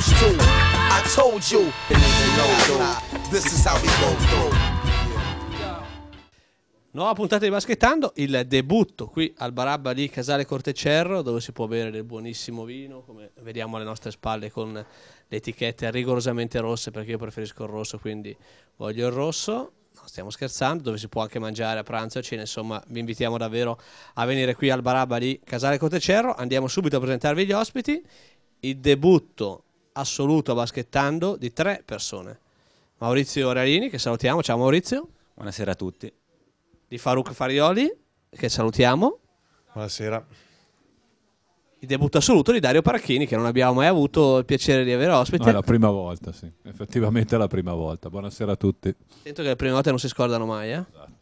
supposed to. I told you. This is how we go through. Nuova puntata di Baschettando, il debutto qui al Barabba di Casale Cortecerro, dove si può bere del buonissimo vino, come vediamo alle nostre spalle con le etichette rigorosamente rosse, perché io preferisco il rosso, quindi voglio il rosso. No, stiamo scherzando, dove si può anche mangiare a pranzo e cena, insomma vi invitiamo davvero a venire qui al Barabba di Casale Cortecerro. Andiamo subito a presentarvi gli ospiti. Il debutto assoluto baschettando di tre persone. Maurizio Realini, che salutiamo, ciao Maurizio. Buonasera a tutti. Di Farouk Farioli, che salutiamo. Buonasera. Il debutto assoluto di Dario Paracchini, che non abbiamo mai avuto il piacere di avere ospite. No, è la prima volta, sì. Effettivamente è la prima volta. Buonasera a tutti. Sento che le prime volte non si scordano mai, eh? Esatto.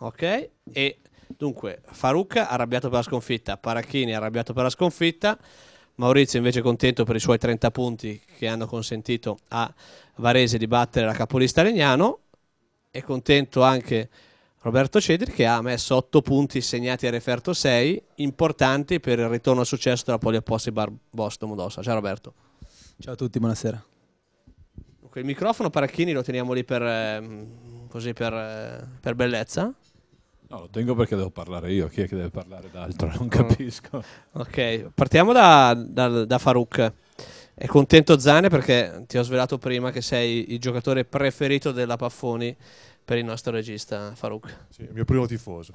Ok, e dunque Farouk arrabbiato per la sconfitta, Paracchini arrabbiato per la sconfitta, Maurizio invece contento per i suoi 30 punti che hanno consentito a Varese di battere la capolista Legnano e contento anche Roberto Cedri che ha messo 8 punti segnati a referto 6 importanti per il ritorno al successo della Poliapposta Bar Boston Modossa. Ciao Roberto. Ciao a tutti, buonasera. Dunque, il microfono Paracchini lo teniamo lì per, ehm, così, per, eh, per bellezza No, lo tengo perché devo parlare io, chi è che deve parlare d'altro? Non mm. capisco. Ok, partiamo da, da, da Farouk. È contento Zane perché ti ho svelato prima che sei il giocatore preferito della Paffoni per il nostro regista Farouk. Sì, il mio primo tifoso.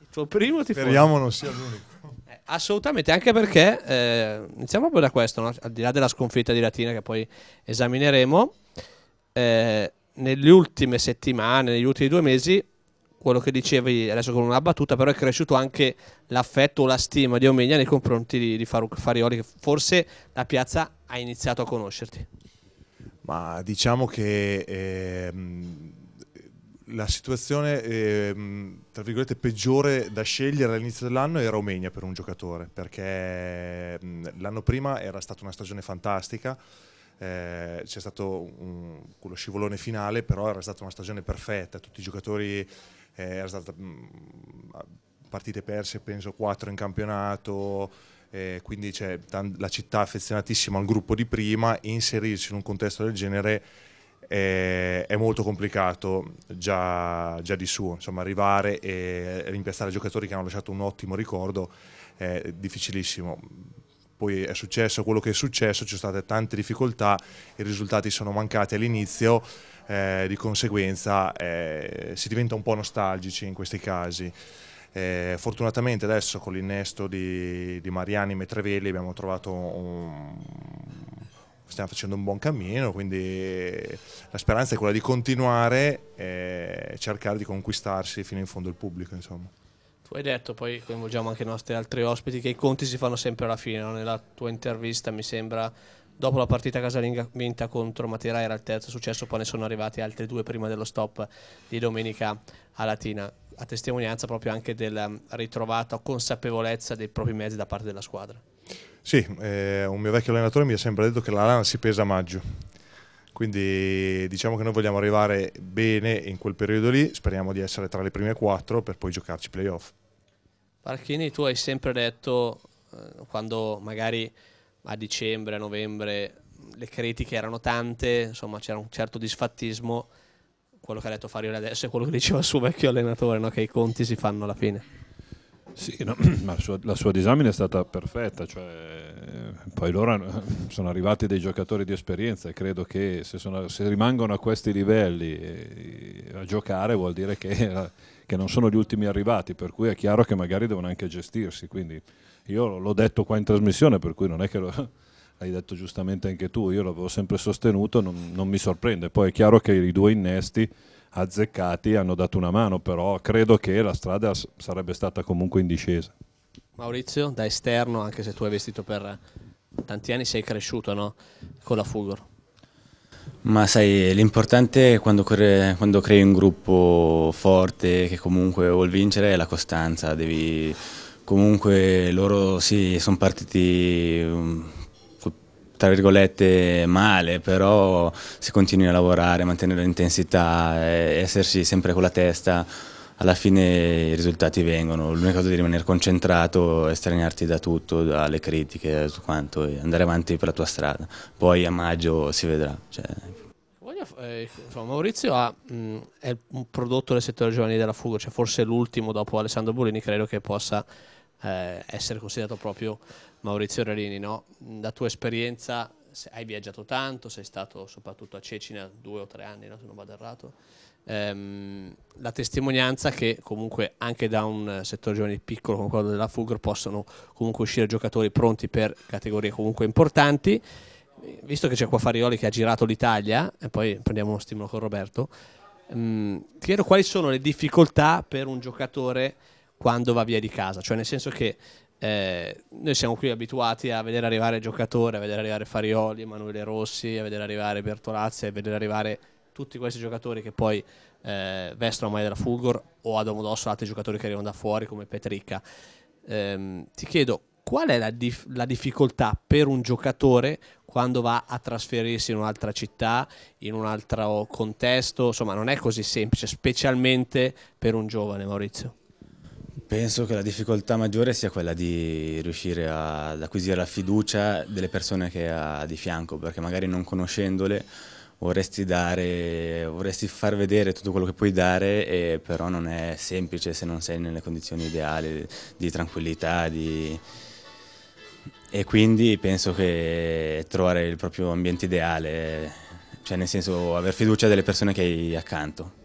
Il tuo primo tifoso? Speriamo non sia l'unico. Eh, assolutamente, anche perché, eh, iniziamo proprio da questo, no? al di là della sconfitta di Latina che poi esamineremo, eh, nelle ultime settimane, negli ultimi due mesi quello che dicevi adesso con una battuta, però è cresciuto anche l'affetto o la stima di Omegna nei confronti di, di Farouk Farioli, che forse la piazza ha iniziato a conoscerti. Ma diciamo che eh, la situazione, eh, tra virgolette, peggiore da scegliere all'inizio dell'anno era Omegna per un giocatore, perché ehm, l'anno prima era stata una stagione fantastica. Eh, c'è stato un, quello scivolone finale, però era stata una stagione perfetta, tutti i giocatori è eh, stata mm, partite perse penso 4 in campionato, eh, quindi c'è cioè, la città affezionatissima al gruppo di prima, inserirsi in un contesto del genere eh, è molto complicato già, già, di suo, insomma arrivare e rimpiazzare giocatori che hanno lasciato un ottimo ricordo è difficilissimo. Poi è successo quello che è successo, ci sono state tante difficoltà, i risultati sono mancati all'inizio, eh, di conseguenza eh, si diventa un po' nostalgici in questi casi. Eh, fortunatamente adesso con l'innesto di, di Mariani e Metrevelli abbiamo trovato un, stiamo facendo un buon cammino, quindi la speranza è quella di continuare e cercare di conquistarsi fino in fondo il pubblico. Insomma. Tu hai detto, poi coinvolgiamo anche i nostri altri ospiti, che i conti si fanno sempre alla fine, no? nella tua intervista mi sembra dopo la partita casalinga vinta contro Matera era il terzo successo, poi ne sono arrivati altri due prima dello stop di domenica a Latina, a testimonianza proprio anche della ehm, ritrovata consapevolezza dei propri mezzi da parte della squadra. Sì, eh, un mio vecchio allenatore mi ha sempre detto che la lana si pesa a maggio, quindi diciamo che noi vogliamo arrivare bene in quel periodo lì, speriamo di essere tra le prime quattro per poi giocarci playoff. Parchini, tu hai sempre detto, eh, quando magari a dicembre, a novembre le critiche erano tante, insomma c'era un certo disfattismo. Quello che ha detto Fario adesso è quello che diceva il suo vecchio allenatore, no? che i conti si fanno alla fine. Sì, no, ma la sua, la sua, disamina è stata perfetta, cioè, eh, poi loro sono arrivati dei giocatori di esperienza e credo che se, sono, se rimangono a questi livelli eh, a giocare vuol dire che, che, non sono gli ultimi arrivati, per cui è chiaro che magari devono anche gestirsi, quindi io l'ho detto qua in trasmissione, per cui non è che lo, hai detto giustamente anche tu, io l'avevo sempre sostenuto, non, non, mi sorprende. Poi è chiaro che i due innesti azzeccati hanno dato una mano, però credo che la strada sarebbe stata comunque in discesa. Maurizio, da esterno, anche se tu hai vestito per tanti anni, sei cresciuto no? con la Fulgor. Ma sai, l'importante quando, corre, quando crei un gruppo forte, che comunque vuol vincere, è la costanza, devi comunque loro sì, sono partiti mm, tra virgolette male, però se continui a lavorare, mantenere l'intensità, essersi sempre con la testa, alla fine i risultati vengono. L'unica cosa è rimanere concentrato, estraniarti da tutto, dalle critiche, tutto quanto, e andare avanti per la tua strada. Poi a maggio si vedrà. Cioè. Maurizio, eh, insomma, Maurizio ha, mh, è un prodotto del settore giovanile della Fugo, cioè forse l'ultimo dopo Alessandro Burini, credo che possa eh, essere considerato proprio Maurizio Rarini. No? La tua esperienza, hai viaggiato tanto, sei stato soprattutto a Cecina due o tre anni, no? se non vado errato, ehm, la testimonianza che comunque anche da un settore giovanile piccolo come quello della Fugor possono comunque uscire giocatori pronti per categorie comunque importanti visto che c'è qua Farioli che ha girato l'Italia, e poi prendiamo uno stimolo con Roberto, ti mm, chiedo quali sono le difficoltà per un giocatore quando va via di casa, cioè nel senso che eh, noi siamo qui abituati a vedere arrivare giocatori, a vedere arrivare Farioli, Emanuele Rossi, a vedere arrivare Bertolazzi, a vedere arrivare tutti questi giocatori che poi eh, vestono mai della Fulgor o a domodosso altri giocatori che arrivano da fuori come Petricca. Eh, ti chiedo qual è la, dif- la, difficoltà per un giocatore quando va a trasferirsi in un'altra città, in un altro contesto? Insomma, non è così semplice, specialmente per un giovane, Maurizio. Penso che la difficoltà maggiore sia quella di riuscire a, ad acquisire la fiducia delle persone che ha di fianco, perché magari non conoscendole vorresti dare, vorresti far vedere tutto quello che puoi dare, però non è semplice se non sei nelle condizioni ideali di tranquillità, di, e quindi penso che trovare il proprio ambiente ideale, cioè nel senso aver fiducia delle persone che hai accanto.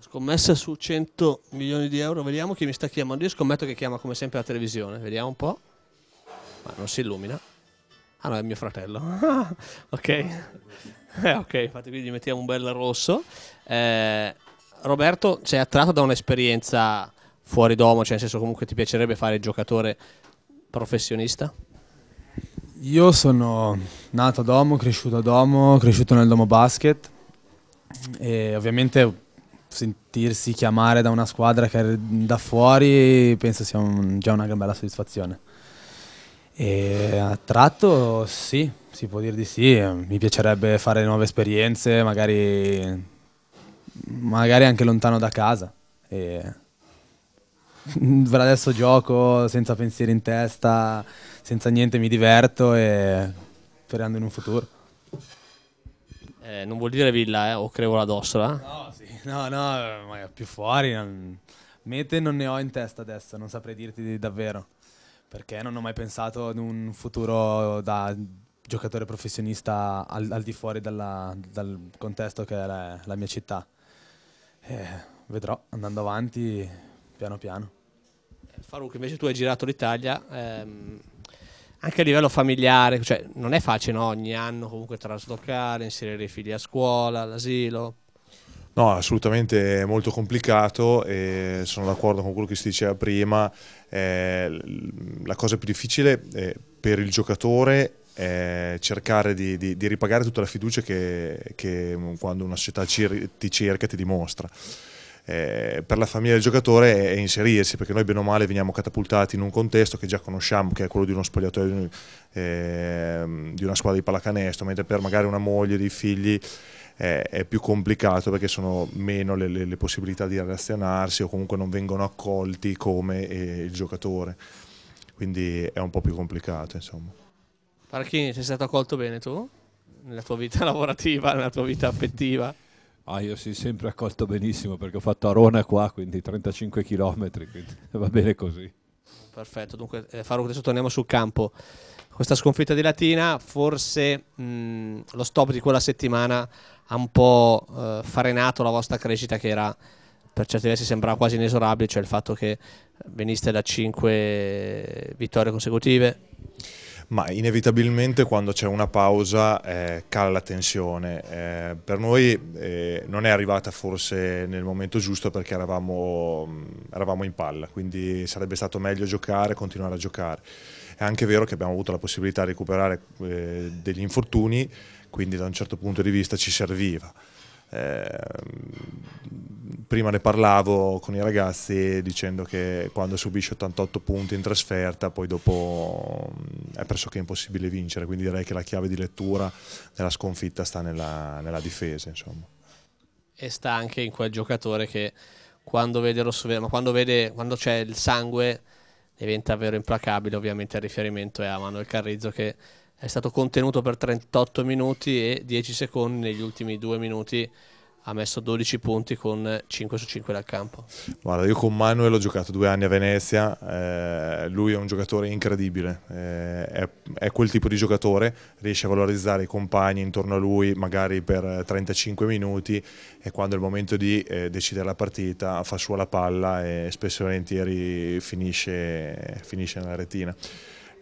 Scommessa su 100 milioni di euro, vediamo chi mi sta chiamando. Io scommetto che chiama come sempre la televisione, vediamo un po'. Ma non si illumina. Ah no, è mio fratello. ok. Eh, ok, infatti quindi mettiamo un bel rosso. Eh, Roberto, sei attratto da un'esperienza fuori domo, cioè nel senso comunque ti piacerebbe fare il giocatore professionista? Io sono nato a Domo, cresciuto a Domo, cresciuto nel Domo Basket e ovviamente sentirsi chiamare da una squadra che è da fuori penso sia un, già una gran bella soddisfazione. E a tratto sì, si può dire di sì, mi piacerebbe fare nuove esperienze, magari, magari anche lontano da casa. E per adesso gioco senza pensieri in testa, senza niente, mi diverto e sperando in un futuro. Eh, non vuol dire villa, eh, o crevo la dossola. No, sì. no, no, ma più fuori. Non... Mete non ne ho in testa adesso, non saprei dirti davvero, perché non ho mai pensato ad un futuro da giocatore professionista al, al di fuori dalla, dal contesto che è la, la mia città. Eh, vedrò andando avanti piano piano. Faruk, invece tu hai girato l'Italia. Ehm, anche a livello familiare, cioè, non è facile no? ogni anno comunque traslocare, inserire i figli a scuola, all'asilo. No, assolutamente è molto complicato e sono d'accordo con quello che si diceva prima. Eh, la cosa più difficile eh, per il giocatore è cercare di, di, di ripagare tutta la fiducia che, che quando una società ti cerca ti dimostra eh, per la famiglia del giocatore è inserirsi, perché noi bene o male veniamo catapultati in un contesto che già conosciamo, che è quello di uno spogliatoio eh, di una squadra di pallacanestro, mentre per magari una moglie, dei figli è più complicato perché sono meno le, le, le, possibilità di relazionarsi o comunque non vengono accolti come eh, il giocatore. Quindi è un po' più complicato, insomma. Parchini, sei stato accolto bene tu? Nella tua vita lavorativa, nella tua vita affettiva? Ah, io sì, sempre accolto benissimo perché ho fatto Arona qua, quindi 35 km, quindi va bene così. Perfetto, dunque eh, Faro, adesso torniamo sul campo. Questa sconfitta di Latina, forse mh, lo stop di quella settimana ha un po' eh, frenato la vostra crescita che era per certi versi sembrava quasi inesorabile, cioè il fatto che veniste da 5 vittorie consecutive. Ma inevitabilmente quando c'è una pausa eh, cala la tensione. Eh, per noi eh, non è arrivata forse nel momento giusto perché eravamo, mm, eravamo, in palla, quindi sarebbe stato meglio giocare, e continuare a giocare. È anche vero che abbiamo avuto la possibilità di recuperare eh, degli infortuni, quindi da un certo punto di vista ci serviva. Ehm, prima ne parlavo con i ragazzi dicendo che quando subisce 88 punti in trasferta poi dopo è pressoché impossibile vincere, quindi direi che la chiave di lettura della sconfitta sta nella, nella difesa. Insomma. E sta anche in quel giocatore che quando vede lo Rossoverno, quando, vede, quando c'è il sangue diventa davvero implacabile, ovviamente il riferimento è a Manuel Carrizzo che è stato contenuto per 38 minuti e 10 secondi negli ultimi due minuti ha messo 12 punti con 5 su 5 dal campo. Guarda, io con Manuel ho giocato due anni a Venezia, eh, lui è un giocatore incredibile, eh, è, è, quel tipo di giocatore, riesce a valorizzare i compagni intorno a lui magari per 35 minuti e quando è il momento di eh, decidere la partita fa sua la palla e spesso e volentieri finisce, finisce nella retina.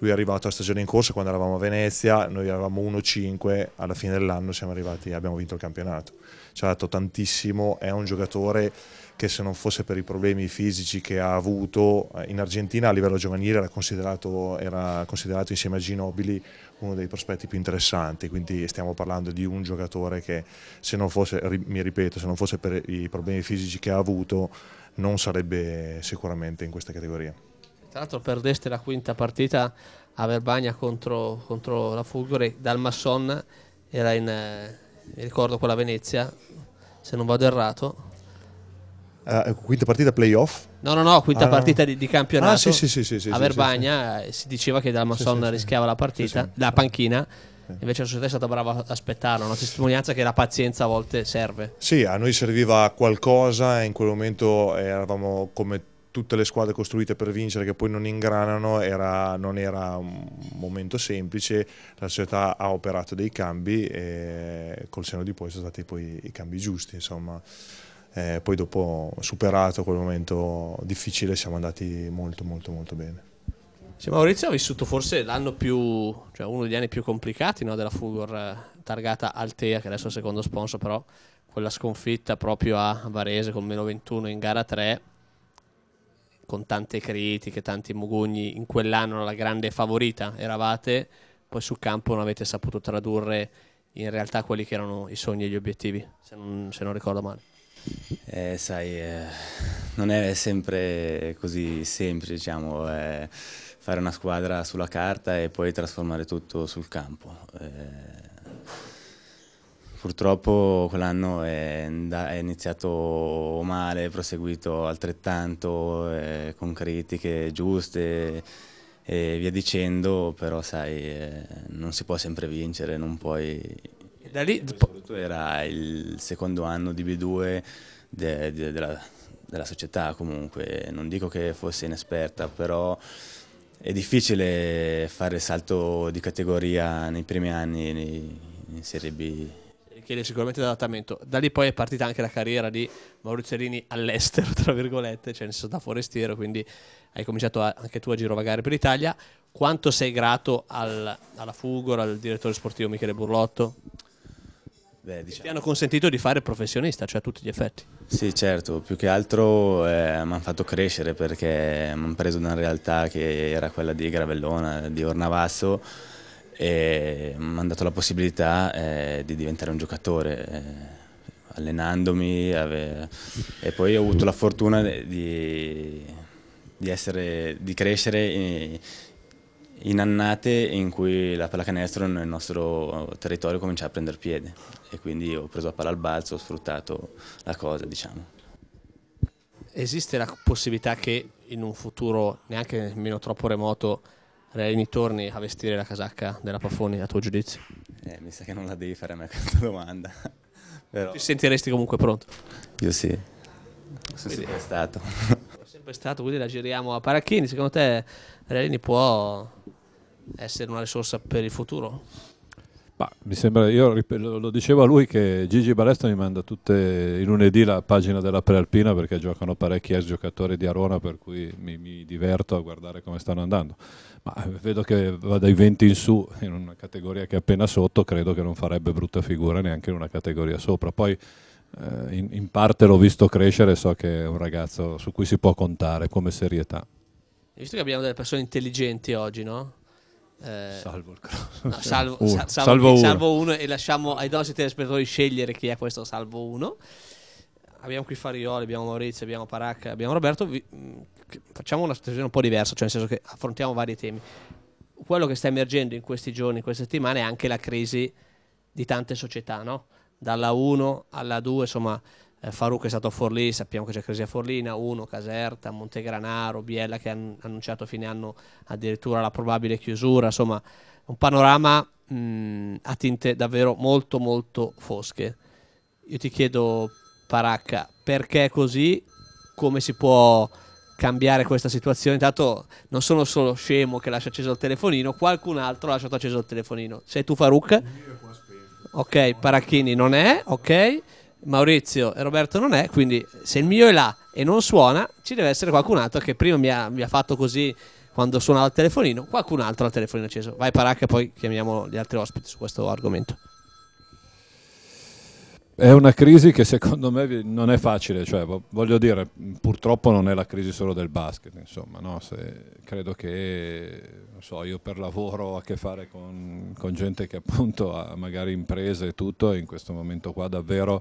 Lui è arrivato a stagione in corso quando eravamo a Venezia, noi eravamo 1-5, alla fine dell'anno siamo arrivati, e abbiamo vinto il campionato. Ci ha dato tantissimo, è un giocatore che se non fosse per i problemi fisici che ha avuto eh, in Argentina a livello giovanile era considerato, era considerato insieme a Ginobili uno dei prospetti più interessanti, quindi stiamo parlando di un giocatore che se non fosse, mi ripeto, se non fosse per i problemi fisici che ha avuto non sarebbe sicuramente in questa categoria. Tra l'altro perdeste la quinta partita a Verbagna contro, contro la Fulgore dal Masson, era in, eh, ricordo quella Venezia, se non vado errato. Uh, quinta partita playoff? No, no, no, quinta ah, partita Di, di, campionato. Ah, sì, sì, sì, sì, sì a Verbagna sì, eh, si diceva che Dalmasson rischiava la partita, la panchina. Invece la società è stata brava ad aspettare, una testimonianza che la pazienza a volte serve. Sì, a noi serviva qualcosa, in quel momento eravamo come tutte le squadre costruite per vincere che poi non ingranano era, non era un momento semplice, la società ha operato dei cambi e col seno di poi sono stati poi i cambi giusti, insomma. Eh, poi dopo superato quel momento difficile siamo andati molto molto molto bene. Sì, Maurizio ha vissuto forse l'anno più, cioè uno degli anni più complicati no, della Fulgor eh, targata Altea, che adesso è il secondo sponsor, però quella sconfitta proprio a Varese con meno 21 in gara 3 con tante critiche, tanti mugugni, in quell'anno la grande favorita eravate, poi sul campo non avete saputo tradurre in realtà quelli che erano i sogni e gli obiettivi, se non, se non ricordo male. Eh, sai, eh, non è sempre così semplice, diciamo, eh, fare una squadra sulla carta e poi trasformare tutto sul campo. Eh, Purtroppo quell'anno è, è, iniziato male, è proseguito altrettanto, eh, con critiche giuste e via dicendo, però sai, eh, non si può sempre vincere, non puoi... E da lì... era il secondo anno di B2 de, de, della, della società comunque, non dico che fosse inesperta, però... È difficile fare salto di categoria nei primi anni in Serie B richiede sicuramente adattamento. Da lì poi è partita anche la carriera di Maurizio Cerini all'estero, tra virgolette, cioè nel senso da forestiero, quindi hai cominciato a, anche tu a girovagare per l'Italia. Quanto sei grato al, alla Fugor, al direttore sportivo Michele Burlotto? Beh, diciamo... Ti hanno consentito di fare professionista, cioè a tutti gli effetti. Sì, certo, più che altro eh, mi hanno fatto crescere perché mi hanno preso una realtà che era quella di Gravellona, di Ornavasso e mi hanno dato la possibilità eh, di diventare un giocatore, eh, allenandomi ave... e poi ho avuto la fortuna di, di, essere, di crescere in, in, annate in cui la pallacanestro nel nostro territorio cominciava a prendere piede e quindi ho preso la palla al balzo, ho sfruttato la cosa diciamo. Esiste la possibilità che in un futuro neanche meno troppo remoto Relini torni a vestire la casacca della Pafoni, a tuo giudizio? Eh, mi sa che non la devi fare a me questa domanda. Però... Ti sentiresti comunque pronto? Io sì, sono quindi, sempre stato. sempre stato, quindi la giriamo a Paracchini. Secondo te Relini può essere una risorsa per il futuro? Bah, mi sembra, io lo dicevo a lui che Gigi Balesta mi manda tutte i lunedì la pagina della prealpina perché giocano parecchi ex giocatori di Arona per cui mi, mi, diverto a guardare come stanno andando. Ma eh, vedo che va dai 20 in su in una categoria che è appena sotto, credo che non farebbe brutta figura neanche in una categoria sopra. Poi eh, in, in parte l'ho visto crescere, e so che è un ragazzo su cui si può contare come serietà. Hai visto che abbiamo delle persone intelligenti oggi, no? Eh, salvo il cross. No, salvo, uno. Sa- salvo, salvo, uno. salvo, uno. e lasciamo ai nostri telespettatori scegliere chi è questo salvo uno. Abbiamo qui Farioli, abbiamo Maurizio, abbiamo Paracca, abbiamo Roberto. Vi, mm, facciamo una situazione un po' diversa, cioè nel senso che affrontiamo vari temi. Quello che sta emergendo in questi giorni, in queste settimane, è anche la crisi di tante società, no? dalla 1 alla 2, insomma, eh, Faruca è stato a Forlì, sappiamo che c'è crisi a Forlì, Uno, Caserta, Montegranaro, Biella che hanno annunciato a fine anno addirittura la probabile chiusura, insomma un panorama mh, mm, a tinte davvero molto molto fosche. Io ti chiedo Paracca, perché è così? Come si può cambiare questa situazione? Intanto non sono solo scemo che lascia acceso il telefonino, qualcun altro ha lasciato acceso il telefonino. Sei tu Faruca? Ok, Paracchini non è, ok. Maurizio e Roberto non è, quindi se il mio è là e non suona, ci deve essere qualcun altro che prima mi ha, mi ha fatto così quando suonava il telefonino, qualcun altro ha il telefonino acceso. Vai Paracca, poi chiamiamo gli altri ospiti su questo argomento. È una crisi che secondo me non è facile, cioè, voglio dire, purtroppo non è la crisi solo del basket, insomma, no? Se, credo che, so, io per lavoro ho a che fare con, con, gente che appunto ha magari imprese e tutto, e in questo momento qua davvero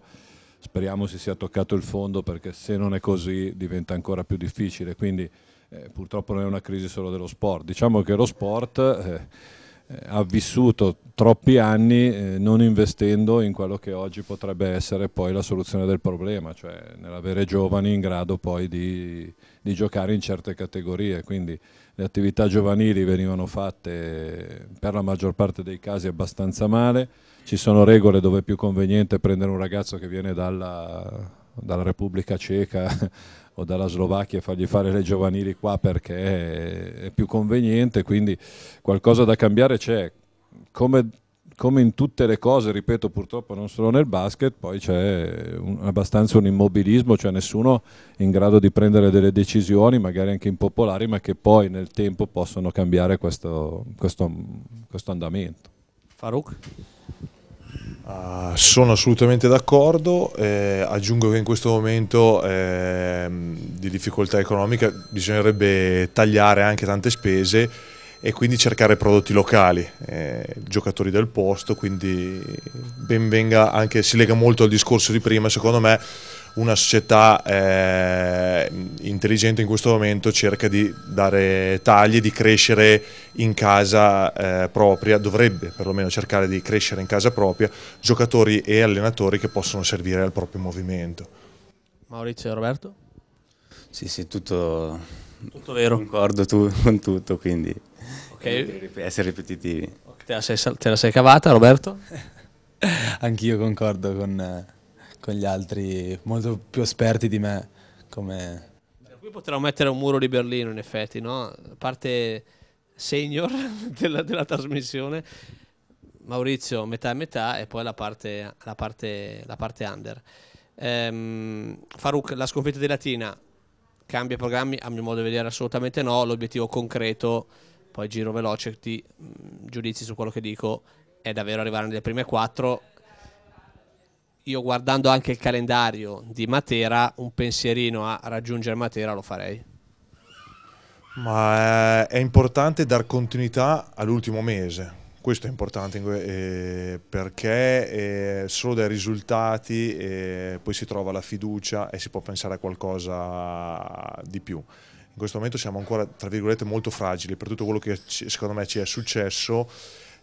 speriamo si sia toccato il fondo perché se non è così diventa ancora più difficile, quindi eh, purtroppo non è una crisi solo dello sport, diciamo che lo sport... Eh, eh, ha vissuto troppi anni eh, non investendo in quello che oggi potrebbe essere poi la soluzione del problema, cioè nell'avere giovani in grado poi di, di giocare in certe categorie. Quindi le attività giovanili venivano fatte eh, per la maggior parte dei casi abbastanza male, ci sono regole dove è più conveniente prendere un ragazzo che viene dalla, dalla Repubblica Ceca o dalla Slovacchia fargli fare le giovanili qua perché è più conveniente, quindi qualcosa da cambiare c'è. Come, come in tutte le cose, ripeto purtroppo non solo nel basket, poi c'è un, abbastanza un immobilismo, cioè nessuno è in grado di prendere delle decisioni, magari anche impopolari, ma che poi nel tempo possono cambiare questo, questo, questo andamento. Farouk? Uh, sono assolutamente d'accordo, eh, aggiungo che in questo momento eh, di difficoltà economica bisognerebbe tagliare anche tante spese e quindi cercare prodotti locali, eh, giocatori del posto, quindi ben venga anche, si lega molto al discorso di prima, secondo me una società eh, intelligente in questo momento cerca di dare tagli, di crescere in casa eh, propria, dovrebbe perlomeno cercare di crescere in casa propria giocatori e allenatori che possono servire al proprio movimento. Maurizio e Roberto? Sì, sì, tutto, tutto vero. Concordo tu, con tutto, quindi okay. essere ripetitivi. Te la, sei, te la sei cavata, Roberto? Anch'io concordo con eh, con gli altri molto più esperti di me. Come... Qui potremmo mettere un muro di Berlino, in effetti, no? Parte senior della, della trasmissione. Maurizio metà e metà e poi la parte, la parte, la parte under. Ehm, Farouk, la sconfitta di Latina cambia programmi? A mio modo di vedere assolutamente no, l'obiettivo concreto, poi giro veloce, ti mh, mm, giudizi su quello che dico, è davvero arrivare nelle prime quattro io guardando anche il calendario di Matera, un pensierino a raggiungere Matera lo farei. Ma eh, è importante dar continuità all'ultimo mese. Questo è importante eh, perché eh, solo dai risultati eh, poi si trova la fiducia e si può pensare a qualcosa di più. In questo momento siamo ancora, tra virgolette, molto fragili per tutto quello che secondo me ci è successo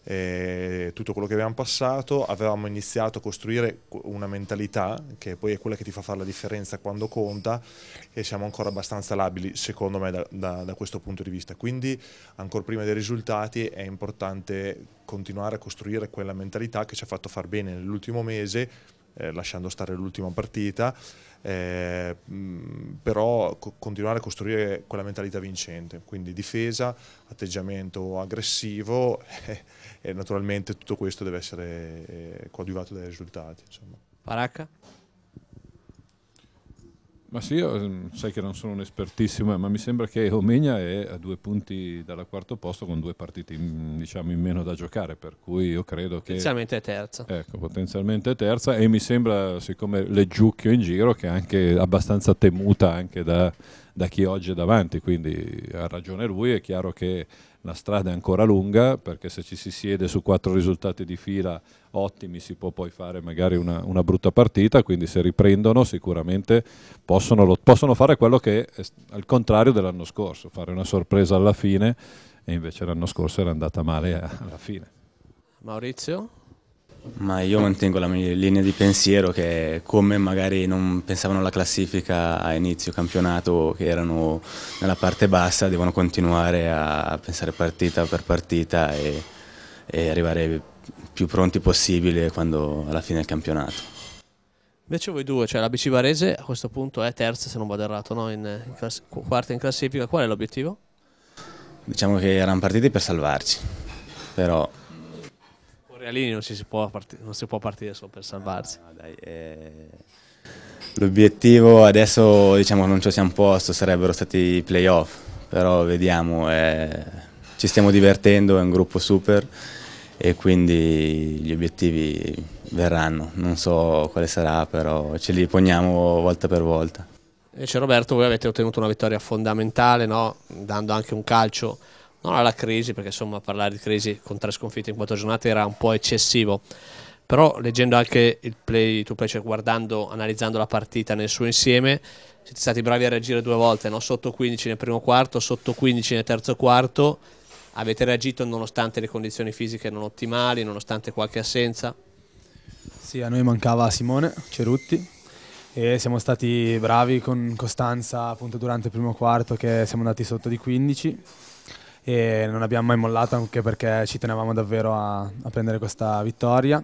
eh, tutto quello che abbiamo passato, avevamo iniziato a costruire una mentalità che poi è quella che ti fa fare la differenza quando conta e siamo ancora abbastanza labili secondo me da, da, da questo punto di vista. Quindi ancora prima dei risultati è importante continuare a costruire quella mentalità che ci ha fatto far bene nell'ultimo mese, eh, lasciando stare l'ultima partita, eh, però co continuare a costruire quella mentalità vincente, quindi difesa, atteggiamento aggressivo. Eh, e naturalmente tutto questo deve essere eh, coadiuvato dai risultati. Insomma. Paracca? Ma sì, io mm, sai che non sono un espertissimo, eh, ma mi sembra che Omegna è a due punti dal quarto posto con due partite diciamo, in meno da giocare, per cui io credo che... Potenzialmente è terza. Ecco, potenzialmente è terza e mi sembra, siccome leggiucchio in giro, che è anche abbastanza temuta anche da, da chi oggi è davanti, quindi ha ragione lui, è chiaro che la strada è ancora lunga perché se ci si siede su quattro risultati di fila ottimi si può poi fare magari una, una brutta partita, quindi se riprendono sicuramente possono, possono fare quello che è eh, al contrario dell'anno scorso, fare una sorpresa alla fine e invece l'anno scorso era andata male alla fine. Maurizio? Ma io mantengo la mia linea di pensiero che come magari non pensavano alla classifica a inizio campionato che erano nella parte bassa, devono continuare a pensare partita per partita e, e arrivare più pronti possibile quando, alla fine del campionato. Invece voi due, cioè la BC Varese a questo punto è terza se non vado errato, no? in, in quarta in classifica, qual è l'obiettivo? Diciamo che erano partiti per salvarci, però eh, lì non, si può partire, non si può partire solo per salvarsi. No, ah, dai, eh... L'obiettivo adesso diciamo non ci siamo posto, sarebbero stati i playoff, però vediamo, eh... ci stiamo divertendo, è un gruppo super e quindi gli obiettivi verranno, non so quale sarà, però ce li poniamo volta per volta. E c'è Roberto voi avete ottenuto una vittoria fondamentale, no? dando anche un calcio non alla crisi, perché insomma parlare di crisi con tre sconfitte in quattro giornate era un po' eccessivo, però leggendo anche il play to play, cioè guardando, analizzando la partita nel suo insieme, siete stati bravi a reagire due volte, no? sotto 15 nel primo quarto, sotto 15 nel terzo quarto, avete reagito nonostante le condizioni fisiche non ottimali, nonostante qualche assenza? Sì, a noi mancava Simone Cerutti, e siamo stati bravi con costanza appunto durante il primo quarto che siamo andati sotto di 15 e non abbiamo mai mollato anche perché ci tenevamo davvero a, a prendere questa vittoria.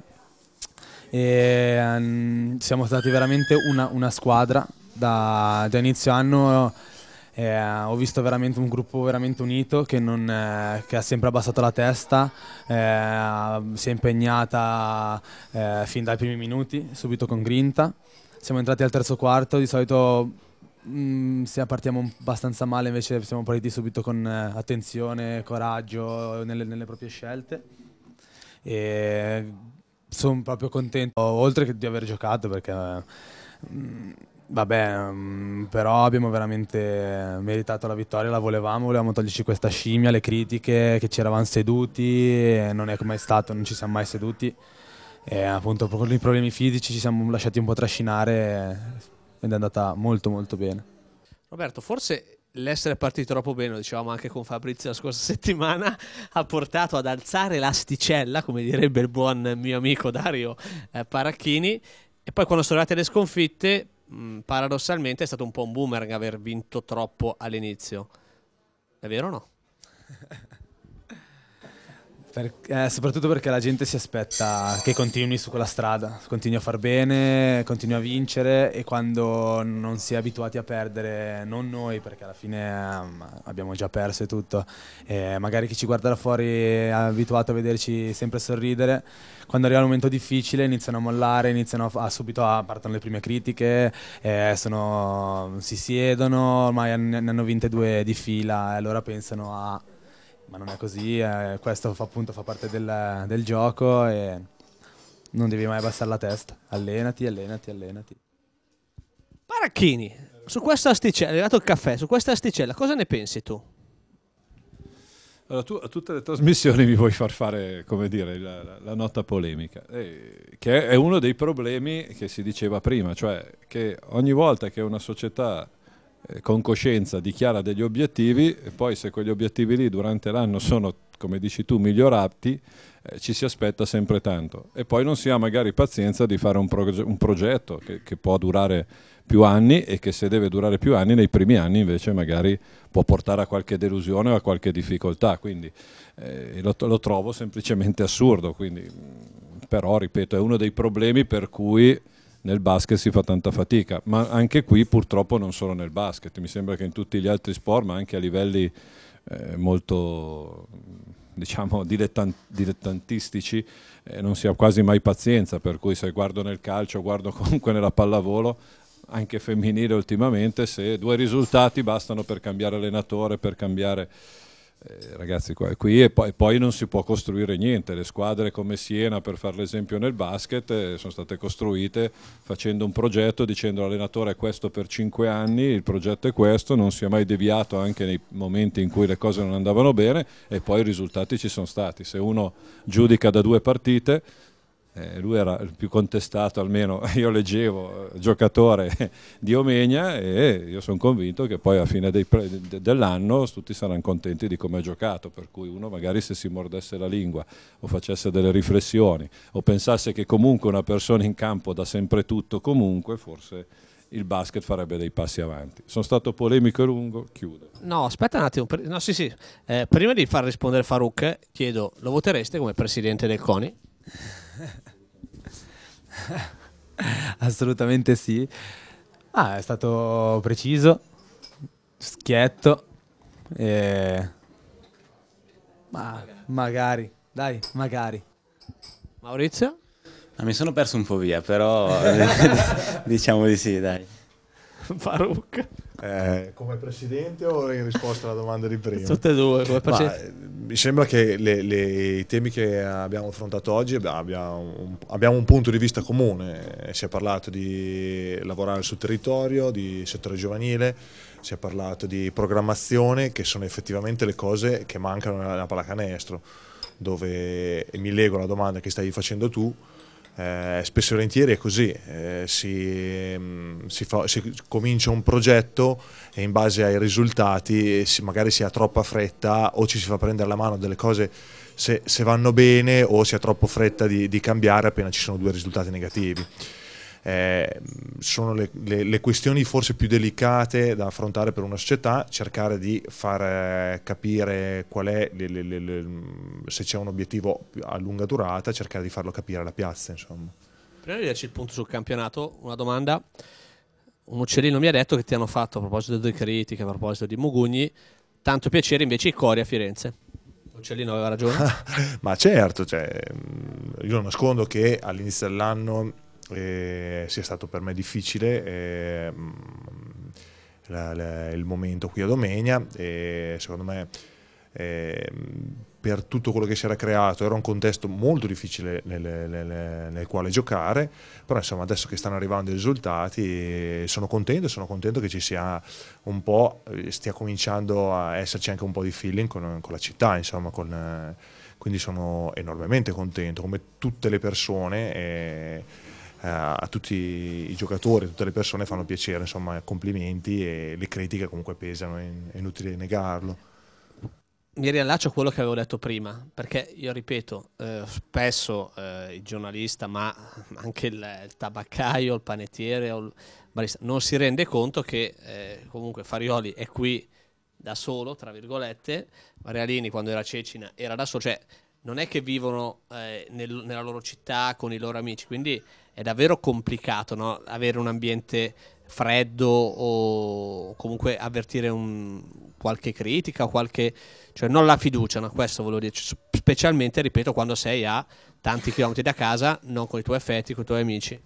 E, um, siamo stati veramente una, una squadra da, da inizio anno. Eh, ho visto veramente un gruppo veramente unito che, non, eh, che ha sempre abbassato la testa, eh, si è impegnata eh, fin dai primi minuti, subito con grinta. Siamo entrati al terzo quarto, di solito Mm, se partiamo abbastanza male invece siamo partiti subito con eh, attenzione, coraggio nelle, nelle proprie scelte e sono proprio contento, oltre che di aver giocato perché mh, mm, vabbè, mh, mm, però abbiamo veramente meritato la vittoria, la volevamo, volevamo toglierci questa scimmia, le critiche che ci eravamo seduti, non è mai stato, non ci siamo mai seduti e appunto con i problemi fisici ci siamo lasciati un po' trascinare quindi è andata molto molto bene. Roberto, forse l'essere partito troppo bene, lo dicevamo anche con Fabrizio la scorsa settimana, ha portato ad alzare l'asticella, come direbbe il buon mio amico Dario eh, Paracchini, e poi quando sono arrivate le sconfitte, mh, mm, paradossalmente è stato un po' un boomerang aver vinto troppo all'inizio. È vero o no? Per, eh, soprattutto perché la gente si aspetta che continui su quella strada, continui a far bene, continui a vincere e quando non si è abituati a perdere, non noi perché alla fine um, abbiamo già perso e tutto, e magari chi ci guarda da fuori è abituato a vederci sempre sorridere, quando arriva un momento difficile iniziano a mollare, iniziano a, a subito a partono le prime critiche, eh, sono, si siedono, ormai ne hanno vinte due di fila e allora pensano a ma non è così, eh, questo fa, appunto fa parte del, del gioco e non devi mai abbassare la testa, allenati, allenati, allenati. Paracchini, su questa asticella, è arrivato il caffè, su questa asticella cosa ne pensi tu? Allora, tu a tutte le trasmissioni mi vuoi far fare, come dire, la, la, la nota polemica, eh, che è uno dei problemi che si diceva prima, cioè che ogni volta che una società eh, con coscienza dichiara degli obiettivi e poi se quegli obiettivi lì durante l'anno sono, come dici tu, migliorati, eh, ci si aspetta sempre tanto. E poi non si ha magari pazienza di fare un, proge un progetto che, che, può durare più anni e che se deve durare più anni, nei primi anni invece magari può portare a qualche delusione o a qualche difficoltà. Quindi eh, lo, lo, trovo semplicemente assurdo. Quindi, mm, però, ripeto, è uno dei problemi per cui nel basket si fa tanta fatica, ma anche qui purtroppo non solo nel basket, mi sembra che in tutti gli altri sport, ma anche a livelli eh, molto diciamo, dilettant dilettantistici, eh, non si ha quasi mai pazienza, per cui se guardo nel calcio, guardo comunque nella pallavolo, anche femminile ultimamente, se due risultati bastano per cambiare allenatore, per cambiare eh, ragazzi qua, qui e poi, poi, non si può costruire niente, le squadre come Siena per fare l'esempio nel basket eh, sono state costruite facendo un progetto dicendo l'allenatore è questo per 5 anni, il progetto è questo, non si è mai deviato anche nei momenti in cui le cose non andavano bene e poi i risultati ci sono stati, se uno giudica da due partite eh, lui era il più contestato, almeno io leggevo, eh, giocatore di Omegna e io sono convinto che poi alla fine dell'anno tutti saranno contenti di come ha giocato, per cui uno magari se si mordesse la lingua o facesse delle riflessioni o pensasse che comunque una persona in campo dà sempre tutto comunque, forse il basket farebbe dei passi avanti. Sono stato polemico e lungo, chiudo. No, aspetta un attimo, no, sì, sì. Eh, prima di far rispondere Farouk, chiedo, lo votereste come presidente del CONI? Assolutamente sì. Ah, è stato preciso, schietto. E... Ma magari, dai, magari. Maurizio? Ah, mi sono perso un po' via, però diciamo di sì, dai. Faruk. Eh, come presidente o in risposta alla domanda di prima? Tutte e due. Come Ma, eh, mi sembra che le, le, i temi che abbiamo affrontato oggi abbiamo un, abbiamo un, punto di vista comune. Eh, si è parlato di lavorare sul territorio, di settore giovanile, si è parlato di programmazione, che sono effettivamente le cose che mancano nella, nella pallacanestro, dove mi leggo alla domanda che stavi facendo tu eh, spesso e volentieri è così, eh, si, mm, si, fa, si, comincia un progetto e in base ai risultati eh, si, magari si ha troppa fretta o ci si fa prendere la mano delle cose se, se vanno bene o si ha troppo fretta di, di cambiare appena ci sono due risultati negativi eh, sono le, le, le, questioni forse più delicate da affrontare per una società, cercare di far eh, capire qual è, le, se c'è un obiettivo a lunga durata, cercare di farlo capire alla piazza. Insomma. Prima di darci il punto sul campionato, una domanda. Un uccellino mi ha detto che ti hanno fatto a proposito delle critiche, a proposito di Mugugni, tanto piacere invece i cori a Firenze. L'uccellino aveva ragione. Ma certo, cioè, mm, io non nascondo che all'inizio dell'anno eh, sia stato per me difficile eh, la, la, il momento qui a Domegna e secondo me eh, per tutto quello che si era creato era un contesto molto difficile nel, nel, nel, quale giocare però insomma adesso che stanno arrivando i risultati sono contento sono contento che ci sia un po' stia cominciando a esserci anche un po' di feeling con, con la città insomma con, quindi sono enormemente contento come tutte le persone eh, eh, a tutti i giocatori, a tutte le persone fanno piacere, insomma complimenti e le critiche comunque pesano, è inutile negarlo. Mi riallaccio a quello che avevo detto prima, perché io ripeto, eh, spesso eh, il giornalista, ma anche il, il tabaccaio, il panettiere o il barista, non si rende conto che eh, comunque Farioli è qui da solo, tra virgolette, Marialini quando era Cecina era da solo, cioè non è che vivono eh, nel, nella loro città con i loro amici, quindi è davvero complicato no? avere un ambiente freddo o comunque avvertire un, qualche critica, qualche, cioè non la fiducia, no? questo volevo dire, cioè, specialmente, ripeto, quando sei a tanti chilometri da casa, non con i tuoi effetti, con i tuoi amici.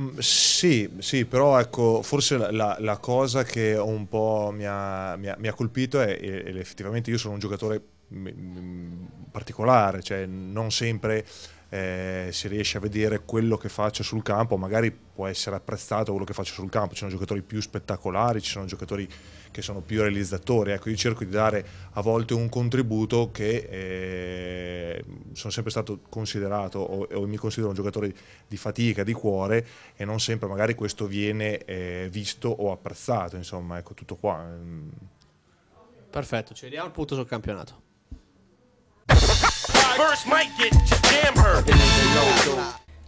Mm, sì, sì, però ecco, forse la, la, cosa che un po' mi ha, mi ha, mi ha colpito è, è, effettivamente io sono un giocatore mm, mm, particolare, cioè non sempre eh, si riesce a vedere quello che faccio sul campo, magari può essere apprezzato quello che faccio sul campo, ci sono giocatori più spettacolari, ci sono giocatori che sono più realizzatori, ecco io cerco di dare a volte un contributo che eh, sono sempre stato considerato o, o, mi considero un giocatore di fatica, di cuore e non sempre magari questo viene eh, visto o apprezzato, insomma ecco tutto qua. Mm. Perfetto, ci vediamo al punto sul campionato.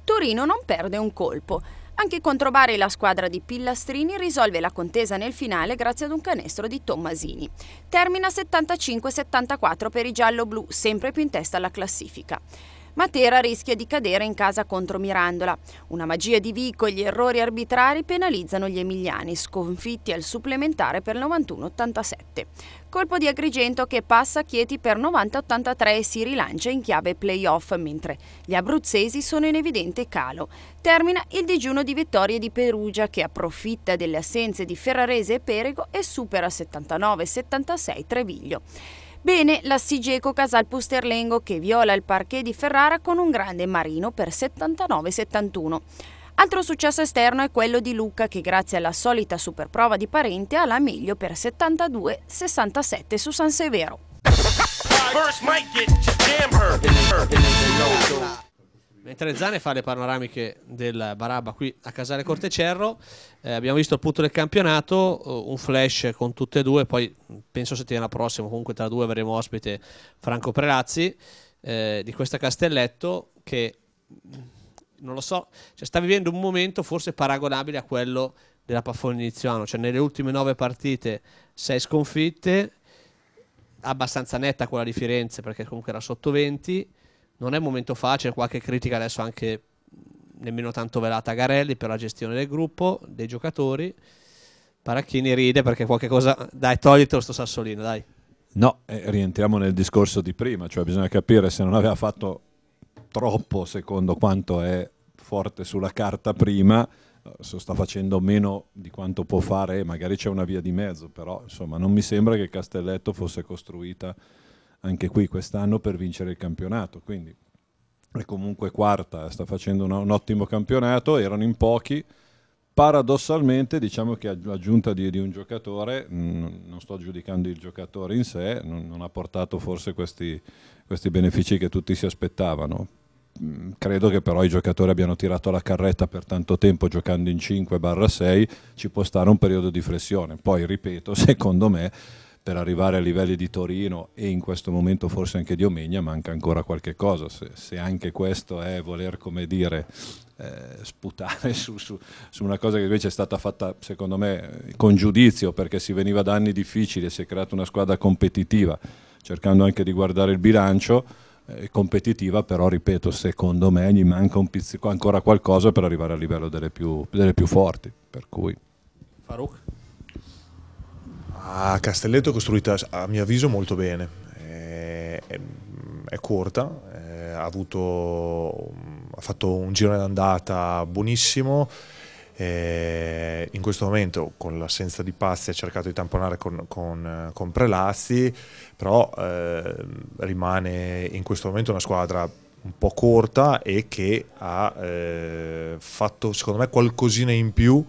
Torino non perde un colpo. Anche contro Bari la squadra di Pillastrini risolve la contesa nel finale grazie ad un canestro di Tommasini. Termina 75-74 per i giallo-blu, sempre più in testa alla classifica. Matera rischia di cadere in casa contro Mirandola. Una magia di Vico e gli errori arbitrari penalizzano gli emiliani, sconfitti al supplementare per 91-87. Colpo di Agrigento che passa Chieti per 90-83 e si rilancia in chiave playoff, mentre gli abruzzesi sono in evidente calo. Termina il digiuno di vittorie di Perugia che approfitta delle assenze di Ferrarese e Perego e supera 79-76 Treviglio. Bene la Sigeco Casal Pusterlengo che viola il parquet di Ferrara con un grande marino per 79-71. Altro successo esterno è quello di Luca che grazie alla solita superprova di Parente ha la meglio per 72-67 su San Severo. Mentre Zane fa le panoramiche del Barabba qui a Casale Cortecerro, eh, abbiamo visto il punto del campionato, eh, un flash con tutte e due, poi penso settimana prossima, comunque tra due avremo ospite Franco Prelazzi eh, di questa Castelletto che mm, non lo so, cioè sta vivendo un momento forse paragonabile a quello della Pafone iniziano, cioè nelle ultime nove partite sei sconfitte, abbastanza netta quella di Firenze perché comunque era sotto 20 non è un momento facile, qualche critica adesso anche nemmeno tanto velata a Garelli per la gestione del gruppo, dei giocatori. Paracchini ride perché qualche cosa... Dai, toglitelo sto sassolino, dai. No, eh, rientriamo nel discorso di prima, cioè bisogna capire se non aveva fatto troppo secondo quanto è forte sulla carta prima, se sta facendo meno di quanto può fare, magari c'è una via di mezzo, però insomma non mi sembra che Castelletto fosse costruita anche qui quest'anno per vincere il campionato, quindi è comunque quarta, sta facendo un, un ottimo campionato, erano in pochi, paradossalmente diciamo che l'aggiunta di, di un giocatore, mh, non sto giudicando il giocatore in sé, non, non ha portato forse questi, questi, benefici che tutti si aspettavano. Mm, credo che però i giocatori abbiano tirato la carretta per tanto tempo giocando in 5-6, ci può stare un periodo di flessione. Poi, ripeto, secondo me per arrivare a livelli di Torino e in questo momento forse anche di Omegna manca ancora qualche cosa, se, se anche questo è voler come dire eh, sputare su, su, su, una cosa che invece è stata fatta secondo me con giudizio perché si veniva da anni difficili, e si è creata una squadra competitiva cercando anche di guardare il bilancio eh, competitiva però ripeto secondo me gli manca un pizzico ancora qualcosa per arrivare al livello delle più, delle più forti per cui Farouk a Castelletto è costruita a mio avviso molto bene, è, è, è corta, è, eh, ha, avuto, ha, fatto un giro d'andata buonissimo, eh, in questo momento con l'assenza di Pazzi ha cercato di tamponare con, con, con Prelazzi, però eh, rimane in questo momento una squadra un po' corta e che ha eh, fatto secondo me qualcosina in più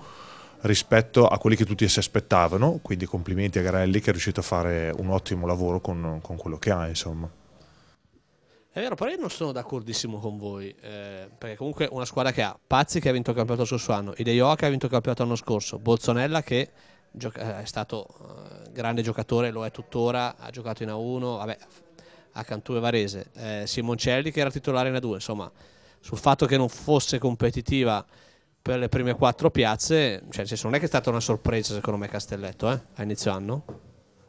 rispetto a quelli che tutti si aspettavano, quindi complimenti a Garelli che è riuscito a fare un ottimo lavoro con, con quello che ha insomma. È vero, però io non sono d'accordissimo con voi, eh, perché comunque una squadra che ha Pazzi che ha vinto il campionato lo scorso anno, Ideoa che ha vinto il campionato l'anno scorso, Bolzonella che eh, è stato uh, grande giocatore, lo è tuttora, ha giocato in A1, vabbè, a Cantù e Varese, eh, Simoncelli che era titolare in A2, insomma, sul fatto che non fosse competitiva per le prime quattro piazze, cioè, cioè, non è che è stata una sorpresa secondo me Castelletto eh, a inizio anno.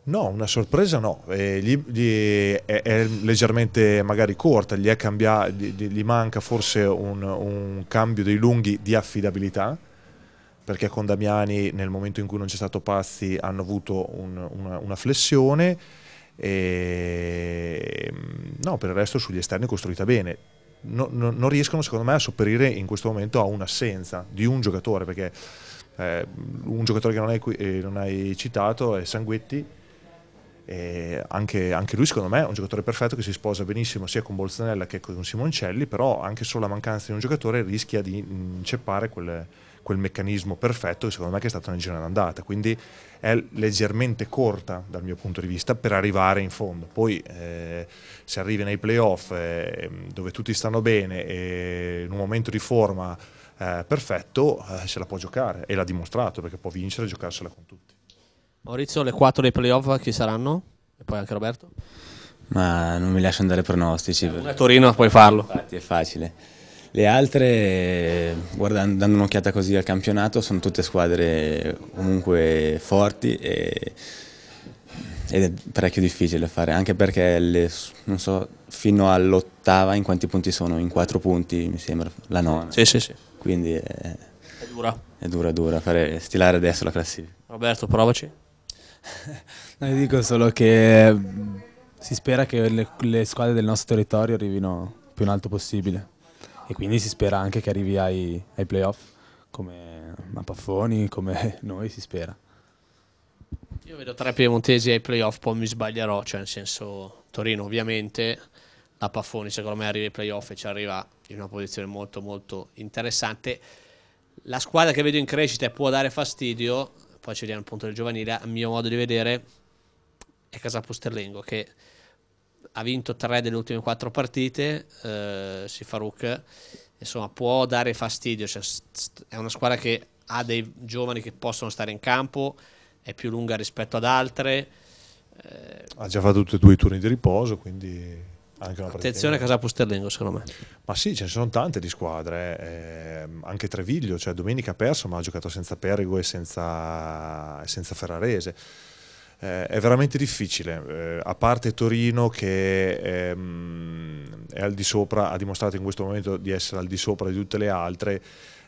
No, una sorpresa no, eh, gli, gli è, è, leggermente magari corta, gli, cambia, gli, gli manca forse un, un, cambio dei lunghi di affidabilità, perché con Damiani nel momento in cui non c'è stato Pazzi hanno avuto un, una, una flessione, e no, per il resto sugli esterni è costruita bene no, no, non riescono secondo me a sopperire in questo momento a un'assenza di un giocatore, perché eh, un giocatore che non hai, eh, non hai citato è Sanguetti, anche, anche, lui secondo me è un giocatore perfetto che si sposa benissimo sia con Bolzanella che con Simoncelli, però anche solo la mancanza di un giocatore rischia di mm, inceppare quel, quel meccanismo perfetto che secondo me è stato nel giro d'andata, quindi è leggermente corta dal mio punto di vista per arrivare in fondo. Poi eh, se arrivi nei playoff eh, dove tutti stanno bene e in un momento di forma eh, perfetto, eh, se la può giocare e l'ha dimostrato perché può vincere e giocarsela con tutti. Maurizio, le 4 dei playoff chi saranno? E poi anche Roberto? Ma non mi lascio andare pronostici. Eh, A Torino puoi farlo. Infatti è facile. Le altre, guardando, dando un'occhiata così al campionato, sono tutte squadre comunque forti e, ed è parecchio difficile fare, anche perché le, non so, fino all'ottava in quanti punti sono? In quattro punti mi sembra, la nona. Sì, sì, sì. Quindi è, è dura. È dura, dura, fare, stilare adesso la classifica. Roberto, provaci. no, io dico solo che mm, si spera che le, le, squadre del nostro territorio arrivino più in alto possibile e quindi si spera anche che arrivi ai, ai playoff come Mapaffoni, come noi si spera. Io vedo tre piemontesi ai playoff, poi mi sbaglierò, cioè nel senso Torino ovviamente, la Paffoni secondo me arriva ai playoff e ci arriva in una posizione molto molto interessante. La squadra che vedo in crescita e può dare fastidio poi ci vediamo al punto del giovanile, a mio modo di vedere è casa Pusterlengo che ha vinto tre delle ultime quattro partite, eh, si Faruk, insomma può dare fastidio, cioè, è una squadra che ha dei giovani che possono stare in campo, è più lunga rispetto ad altre. Eh, ha già fatto tutti e due i turni di riposo, quindi Attenzione a Casa Pusterlengo, secondo me. Ma sì, ce ne sono tante di squadre, eh, ehm, anche Treviglio, cioè domenica ha perso, ma ha giocato senza Perrigo e senza, senza Ferrarese. Eh, è veramente difficile, eh, a parte Torino che ehm, è al di sopra, ha dimostrato in questo momento di essere al di sopra di tutte le altre.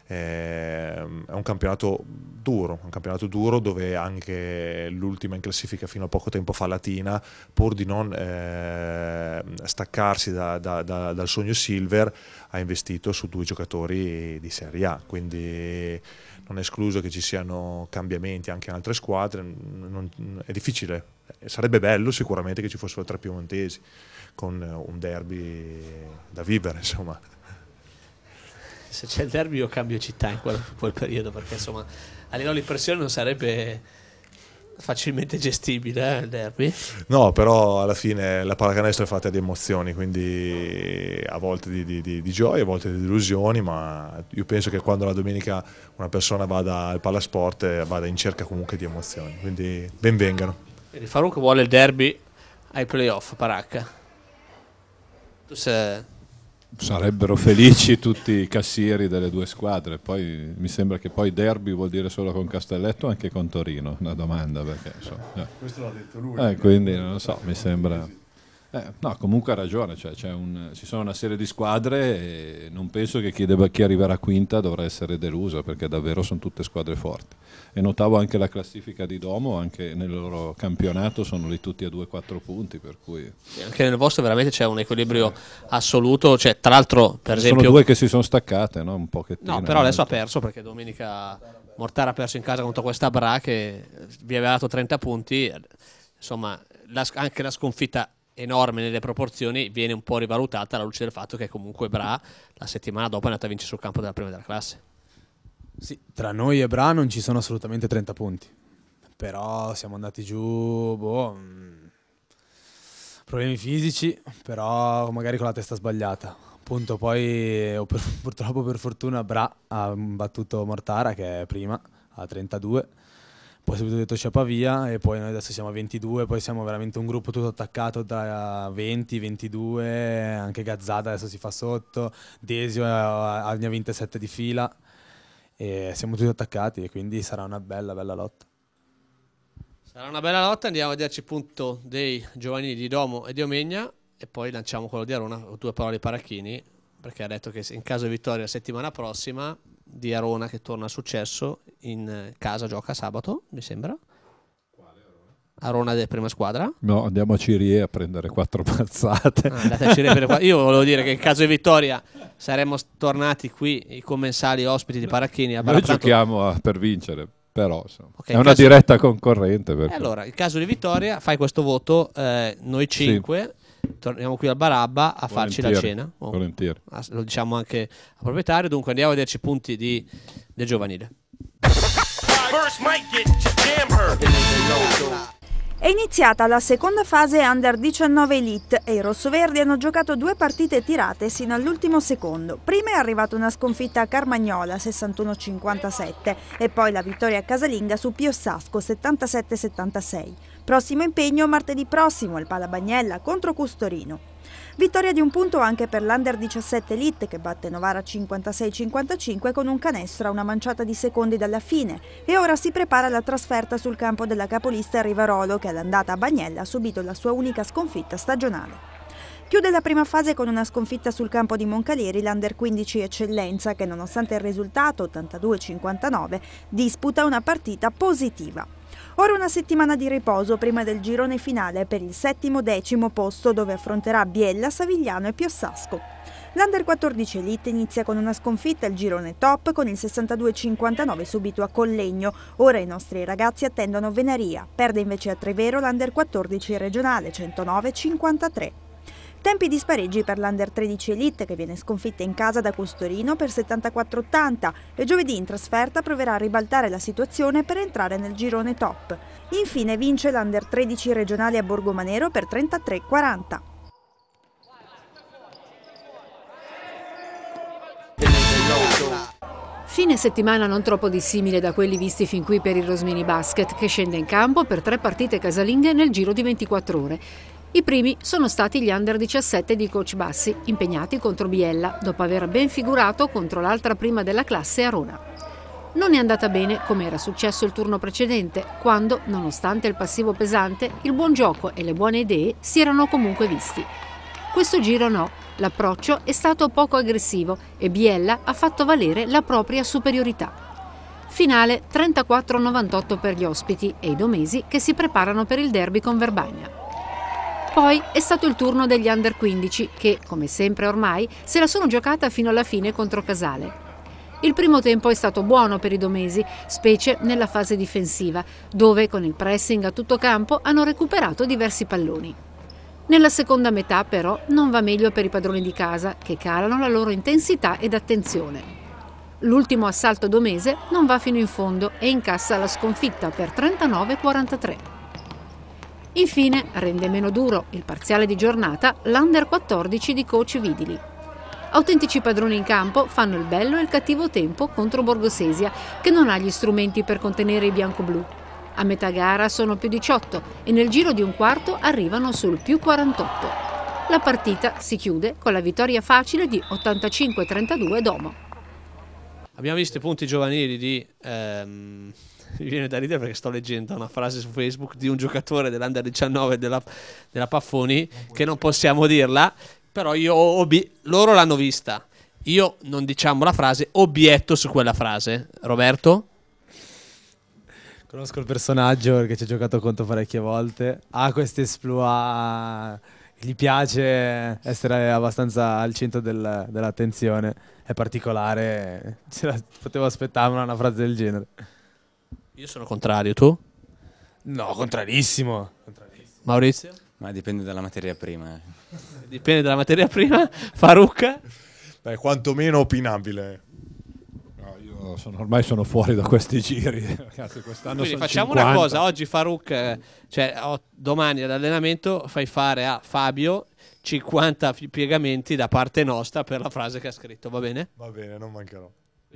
Ehm, è un campionato duro, un campionato duro dove anche l'ultima in classifica fino a poco tempo fa Latina, pur di non eh, staccarsi da, da, da, dal sogno Silver, ha investito su due giocatori di Serie A, quindi non è escluso che ci siano cambiamenti anche in altre squadre, non, è difficile, eh, sarebbe bello sicuramente che ci fossero tre piemontesi con eh, un derby da vivere insomma se c'è il derby io cambio città in quel, quel periodo perché insomma a livello di pressione non sarebbe facilmente gestibile eh, il derby. No, però alla fine la pallacanestro è fatta di emozioni, quindi a volte di, di, di, di, gioia, a volte di delusioni, ma io penso che quando la domenica una persona vada al palasport eh, vada in cerca comunque di emozioni, quindi benvengano. Quindi Farouk vuole il derby ai playoff, Paracca. Tu sei sarebbero felici tutti i cassieri delle due squadre. Poi mi sembra che poi derby vuol dire solo con Castelletto o anche con Torino. Una domanda perché so, eh. questo l'ha detto lui. Eh, quindi non lo so, mi sembra. Eh, no, comunque ha ragione, cioè, un, ci sono una serie di squadre e non penso che chi, debba, chi arriverà quinta dovrà essere delusa perché davvero sono tutte squadre forti. E notavo anche la classifica di Domo, anche nel loro campionato sono lì tutti a 2-4 punti. Cui... Anche nel vostro veramente c'è un equilibrio sì. assoluto, cioè, tra l'altro per esempio... Sono due che si sono staccate, no? Un pochettino. No, però adesso ha perso perché domenica Mortara ha perso in casa contro questa Bra che vi aveva dato 30 punti. Insomma, la, anche la sconfitta enorme nelle proporzioni viene un po' rivalutata alla luce del fatto che comunque Bra la settimana dopo è andata a vincere sul campo della prima della classe. Sì, tra noi e Bra non ci sono assolutamente 30 punti, però siamo andati giù, boh, mm, problemi fisici, però magari con la testa sbagliata. Appunto, poi eh, purtroppo per fortuna Bra ha battuto Mortara che è prima a 32 poi subito detto c'è Pavia e poi noi adesso siamo a 22, poi siamo veramente un gruppo tutto attaccato da 20, 22, anche Gazzata adesso si fa sotto, Desio eh, ha ne ha 27 di fila e siamo tutti attaccati e quindi sarà una bella bella lotta. Sarà una bella lotta, andiamo a dirci il punto dei giovanili di Domo e di Omegna e poi lanciamo quello di Arona, due parole di Paracchini, perché ha detto che in caso di vittoria settimana prossima di Arona che torna a successo, in casa gioca sabato, mi sembra. Arona della prima squadra? No, andiamo a Cirie a prendere quattro mazzate. Ah, a Cirie per Io volevo dire che in caso di vittoria saremmo tornati qui i commensali ospiti di Paracchini. A Noi giochiamo a, per vincere, però insomma, okay, è una caso... diretta concorrente. Perché... allora, in caso di vittoria fai questo voto, eh, noi cinque. Sì torniamo qui al Barabba a farci la cena. Oh, volentieri. Ah, lo diciamo anche al proprietario. Dunque andiamo a vederci i punti di, del giovanile. È iniziata la seconda fase Under 19 Elite e i rossoverdi hanno giocato due partite tirate sino all'ultimo secondo. Prima è arrivata una sconfitta a Carmagnola 61-57 e poi la vittoria a casalinga su Pio Sasco 77-76. Prossimo impegno martedì prossimo, il Palabagnella contro Custorino. Vittoria di un punto anche per l'Under 17 Elite che batte Novara 56-55 con un canestro a una manciata di secondi dalla fine e ora si prepara alla trasferta sul campo della capolista Rivarolo che all'andata a Bagnella ha subito la sua unica sconfitta stagionale. Chiude la prima fase con una sconfitta sul campo di Moncalieri l'Under 15 Eccellenza che nonostante il risultato 82-59 disputa una partita positiva. Ora una settimana di riposo prima del girone finale per il settimo-decimo posto dove affronterà Biella, Savigliano e Piossasco. L'Under 14 Elite inizia con una sconfitta al girone top con il 62-59 subito a Collegno. Ora i nostri ragazzi attendono Venaria. Perde invece a Trevero l'Under 14 regionale 109-53. Tempi di spareggi per l'Under 13 Elite che viene sconfitta in casa da Costorino per 74-80 e giovedì in trasferta proverà a ribaltare la situazione per entrare nel girone top. Infine vince l'Under 13 regionale a Borgomanero per 33-40. Fine settimana non troppo dissimile da quelli visti fin qui per il Rosmini Basket, che scende in campo per tre partite casalinghe nel giro di 24 ore. I primi sono stati gli under 17 di Coach Bassi, impegnati contro Biella, dopo aver ben figurato contro l'altra prima della classe Arona. Non è andata bene come era successo il turno precedente, quando, nonostante il passivo pesante, il buon gioco e le buone idee si erano comunque visti. Questo giro no, l'approccio è stato poco aggressivo e Biella ha fatto valere la propria superiorità. Finale 34-98 per gli ospiti e i domesi che si preparano per il derby con Verbagna. Poi è stato il turno degli under 15 che, come sempre ormai, se la sono giocata fino alla fine contro Casale. Il primo tempo è stato buono per i domesi, specie nella fase difensiva, dove con il pressing a tutto campo hanno recuperato diversi palloni. Nella seconda metà però non va meglio per i padroni di casa che calano la loro intensità ed attenzione. L'ultimo assalto domese non va fino in fondo e incassa la sconfitta per 39-43. Infine rende meno duro il parziale di giornata l'Under 14 di coach Vidili. Autentici padroni in campo fanno il bello e il cattivo tempo contro Borgosesia, che non ha gli strumenti per contenere i bianco-blu. A metà gara sono più 18 e nel giro di un quarto arrivano sul più 48. La partita si chiude con la vittoria facile di 85-32 Domo. Abbiamo visto i punti giovanili di ehm mi viene da ridere perché sto leggendo una frase su Facebook di un giocatore dell'Under 19 della, della Paffoni non che non possiamo dirla, però io ob- loro l'hanno vista. Io non diciamo la frase, obietto su quella frase. Roberto? Conosco il personaggio perché ci ha giocato contro parecchie volte. Ha questi esploit, gli piace essere abbastanza al centro del, dell'attenzione. È particolare, ce la potevo aspettare una frase del genere. Io sono contrario, tu? No, contrarissimo. contrarissimo. Maurizio? Ma dipende dalla materia prima. Eh. Dipende dalla materia prima. Farucca? Beh, quantomeno opinabile. No, io sono, ormai sono fuori da questi giri. Ragazzi, quest'anno Quindi facciamo 50. una cosa, oggi Farouk, cioè domani all'allenamento fai fare a Fabio 50 piegamenti da parte nostra per la frase che ha scritto, va bene? Va bene, non mancherò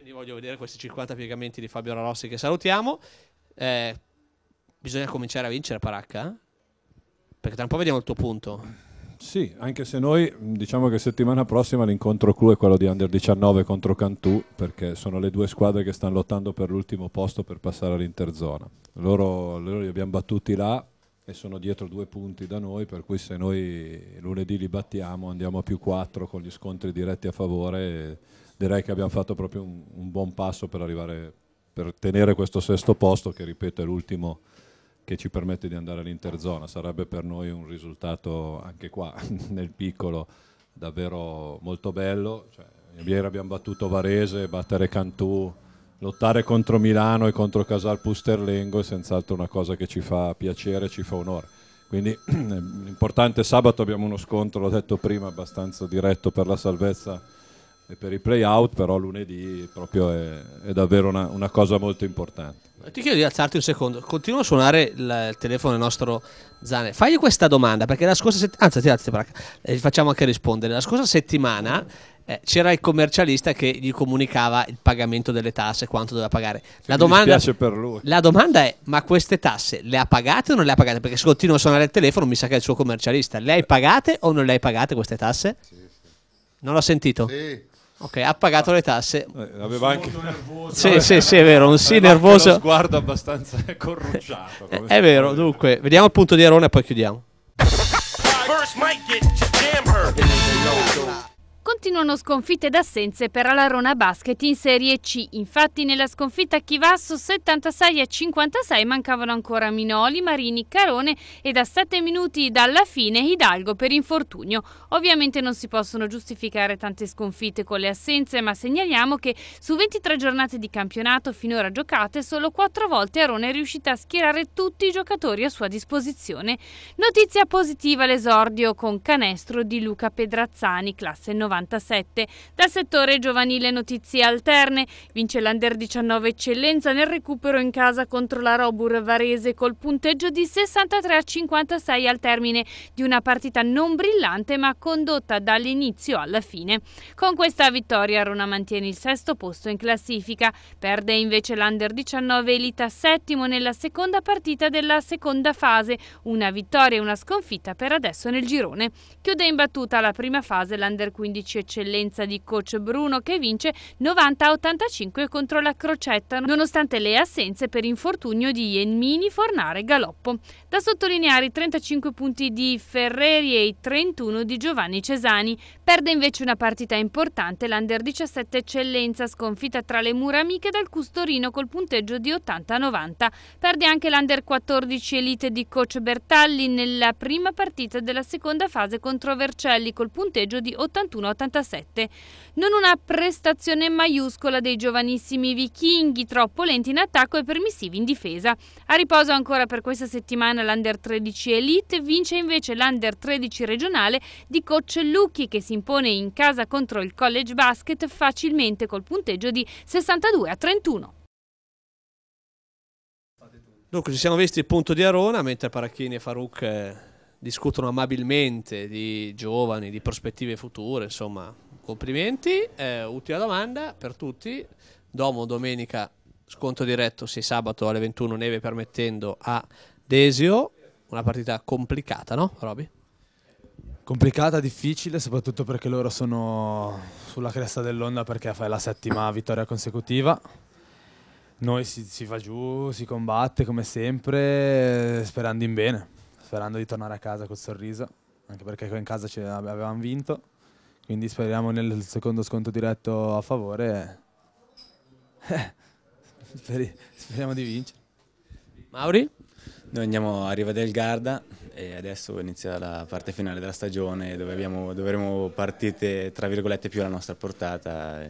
li voglio vedere questi 50 piegamenti di Fabio Rossi che salutiamo. Eh, bisogna cominciare a vincere Paracca? Eh? Perché tra un po' vediamo il tuo punto. Sì, anche se noi diciamo che settimana prossima l'incontro clou è quello di Under 19 contro Cantù, perché sono le due squadre che stanno lottando per l'ultimo posto per passare all'interzona. Loro, loro li abbiamo battuti là e sono dietro due punti da noi, per cui se noi lunedì li battiamo andiamo a più 4 con gli scontri diretti a favore direi che abbiamo fatto proprio un, un buon passo per arrivare per tenere questo sesto posto che ripeto è l'ultimo che ci permette di andare all'interzona sarebbe per noi un risultato anche qua nel piccolo davvero molto bello cioè, ieri abbiamo battuto Varese battere Cantù lottare contro Milano e contro Casal Pusterlengo è senz'altro una cosa che ci fa piacere ci fa onore quindi l'importante sabato abbiamo uno scontro l'ho detto prima abbastanza diretto per la salvezza e per i play-out, però lunedì proprio è, è davvero una, una, cosa molto importante. Eh, ti chiedo di alzarti un secondo, continuo a suonare il, telefono del nostro Zane. Fagli questa domanda, perché la scorsa settimana, anzi ti alzi e eh, gli facciamo anche rispondere. La scorsa settimana eh, c'era il commercialista che gli comunicava il pagamento delle tasse, quanto doveva pagare. La domanda, la domanda, è: ma queste tasse le ha pagate o non le ha pagate? Perché se continuo a suonare il telefono, mi sa che è il suo commercialista. Le hai pagate o non le hai pagate queste tasse? sì. Non l'ho sentito? Sì. Ok, ha pagato ah, le tasse. Eh, aveva anche... Sì, sì, sì, è vero, un sì aveva nervoso. Uno sguardo abbastanza corrucciato. Eh, come è vero, dunque, vediamo il punto di Arone e poi chiudiamo. Continuano sconfitte ed assenze per Alarona Basket in Serie C. Infatti nella sconfitta a Chivasso 76 a 56 mancavano ancora Minoli, Marini, Carone e da 7 minuti dalla fine Hidalgo per infortunio. Ovviamente non si possono giustificare tante sconfitte con le assenze, ma segnaliamo che su 23 giornate di campionato finora giocate solo 4 volte Arona è riuscita a schierare tutti i giocatori a sua disposizione. Notizia positiva l'esordio con canestro di Luca Pedrazzani, classe 90. 97. Dal settore giovanile notizie alterne, vince l'Under 19 Eccellenza nel recupero in casa contro la Robur Varese col punteggio di 63 a 56 al termine di una partita non brillante ma condotta dall'inizio alla fine. Con questa vittoria Rona mantiene il sesto posto in classifica, perde invece l'Under 19 Elita settimo nella seconda partita della seconda fase, una vittoria e una sconfitta per adesso nel girone. Chiude in battuta la prima fase l'Under 15 giudice eccellenza di coach Bruno che vince 90-85 contro la Crocetta, nonostante le assenze per infortunio di Enmini, Fornare e Galoppo. Da sottolineare i 35 punti di Ferreri e i 31 di Giovanni Cesani. Perde invece una partita importante l'Under 17 eccellenza sconfitta tra le mura amiche dal Custorino col punteggio di 80-90. Perde anche l'Under 14 Elite di coach Bertalli nella prima partita della seconda fase contro Vercelli col punteggio di 81 81-87. Non una prestazione maiuscola dei giovanissimi vichinghi, troppo lenti in attacco e permissivi in difesa. A riposo ancora per questa settimana l'Under 13 Elite, vince invece l'Under 13 regionale di coach Lucchi che si impone in casa contro il College Basket facilmente col punteggio di 62 a 31. Dunque ci siamo visti il punto di Arona mentre Paracchini e Farouk eh, discutono amabilmente di giovani, di prospettive future, insomma, complimenti. Eh, ultima domanda per tutti. Domo domenica sconto diretto, se sabato alle 21 neve permettendo a Desio, una partita complicata, no, Roby? Complicata, difficile, soprattutto perché loro sono sulla cresta dell'onda perché fai la settima vittoria consecutiva. Noi si, si va giù, si combatte come sempre, sperando in bene sperando di tornare a casa col sorriso, anche perché in casa avevamo vinto, quindi speriamo nel secondo sconto diretto a favore e eh, speriamo di vincere. Mauri? Noi andiamo a Riva del Garda e adesso inizia la parte finale della stagione dove abbiamo, dovremo partite tra virgolette più alla nostra portata,